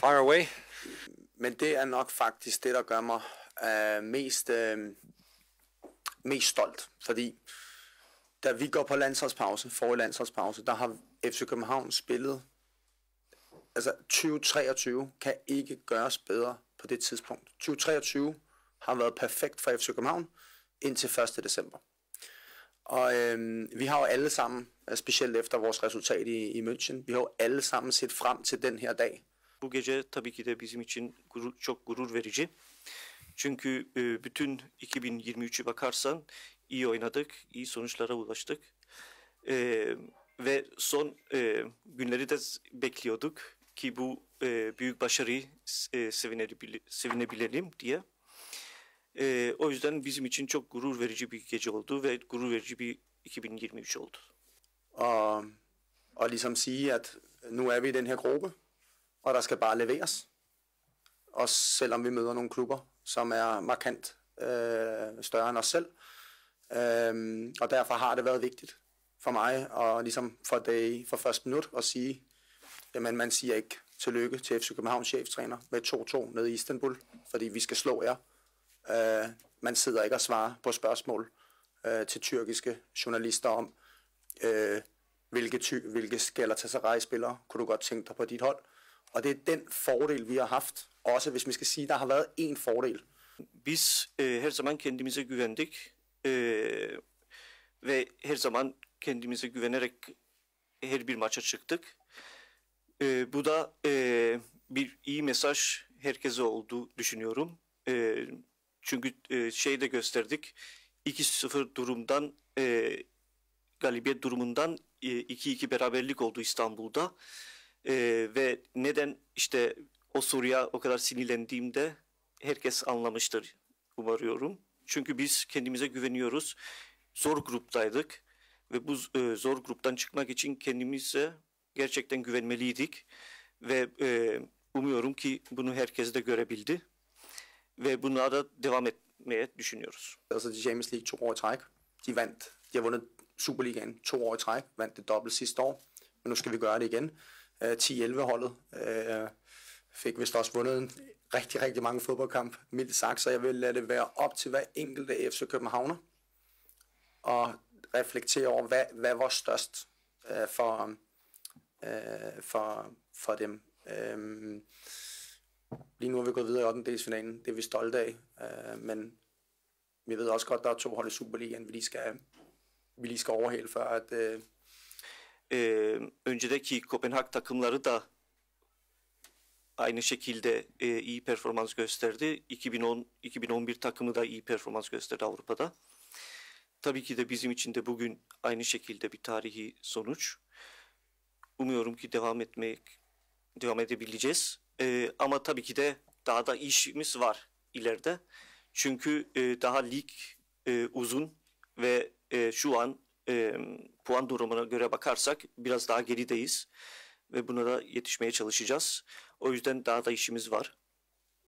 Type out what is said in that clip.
Fire away. Men det er nok faktisk det, der gør mig uh, mest, uh, mest stolt. Fordi da vi går på landsholdspause, for landsholdspause, der har FC København spillet altså 2023 kan ikke gøres bedre på det tidspunkt. 2023 har været perfekt for FC København indtil 1. december. Og øh, vi har jo alle sammen, øh, specielt efter vores resultat i, i München, vi har jo alle sammen set frem til den her dag. Bu gece tabii ki de bizim için gurur, çok gurur verici. Çünkü e, bütün 2023'ü bakarsan iyi oynadık, iyi sonuçlara ulaştık. E, ve son e, günleri de bekliyorduk ki bu e, büyük başarıyı e, sevinebilelim diye. E, o yüzden bizim için çok gurur verici bir gece oldu ve gurur verici bir 2023 oldu. Og, ah, og ligesom sige, at nu er vi i den her gruppe, og der skal bare leveres. Og selvom vi møder nogle klubber, som er markant øh, større end os selv. Øhm, og derfor har det været vigtigt for mig, og ligesom for, day, for første minut, at sige, jamen man siger ikke tillykke til FC København cheftræner med 2-2 nede i Istanbul, fordi vi skal slå jer. Øh, man sidder ikke og svarer på spørgsmål øh, til tyrkiske journalister om, øh, hvilke, ty, hvilke Galatasaray-spillere kunne du godt tænke dig på dit hold? Og det er den fordel, vi har haft, også hvis man skal sige, der har været én fordel. Biz e, her zaman kendimize güvendik e, ve her zaman kendimize güvenerek her bir maça çıktık. E, bu da e, bir iyi mesaj herkese oldu düşünüyorum. E, çünkü e, şey de gösterdik. 2-0 durumdan e, galibiyet durumundan e, 2-2 beraberlik oldu İstanbul'da. E, ve neden işte o soruya o kadar sinirlendiğimde herkes anlamıştır umarıyorum. Çünkü biz kendimize güveniyoruz. Zor gruptaydık ve bu e, zor gruptan çıkmak için kendimize gerçekten güvenmeliydik ve e, umuyorum ki bunu herkes de görebildi ve buna da devam etmeye düşünüyoruz. Altså er James League to år i træk. De vandt. De har vundet Superligaen to år i træk. Vandt det dobbelt sidste år. Men nu skal vi gøre det igen. øh, 10-11-holdet. Øh, fik vist også vundet en, rigtig, rigtig mange fodboldkamp, mildt sagt, så jeg vil lade det være op til hver enkelte FC Københavner og reflektere over, hvad, hvad var størst øh, for, øh, for, for dem. Øh, lige nu er vi gået videre i 8. delsfinalen, det er vi stolte af, øh, men vi ved også godt, der er to hold i Superligaen, vi lige skal, vi lige skal overhale, før at, øh, e, öncedeki Kopenhag takımları da aynı şekilde e, iyi performans gösterdi. 2010 2011 takımı da iyi performans gösterdi Avrupa'da. Tabii ki de bizim için de bugün aynı şekilde bir tarihi sonuç. Umuyorum ki devam etmek devam edebileceğiz. E, ama tabii ki de daha da işimiz var ileride. Çünkü e, daha lig e, uzun ve e, şu an e, puan durumuna göre bakarsak biraz daha gerideyiz ve buna da yetişmeye çalışacağız. O yüzden daha da işimiz var.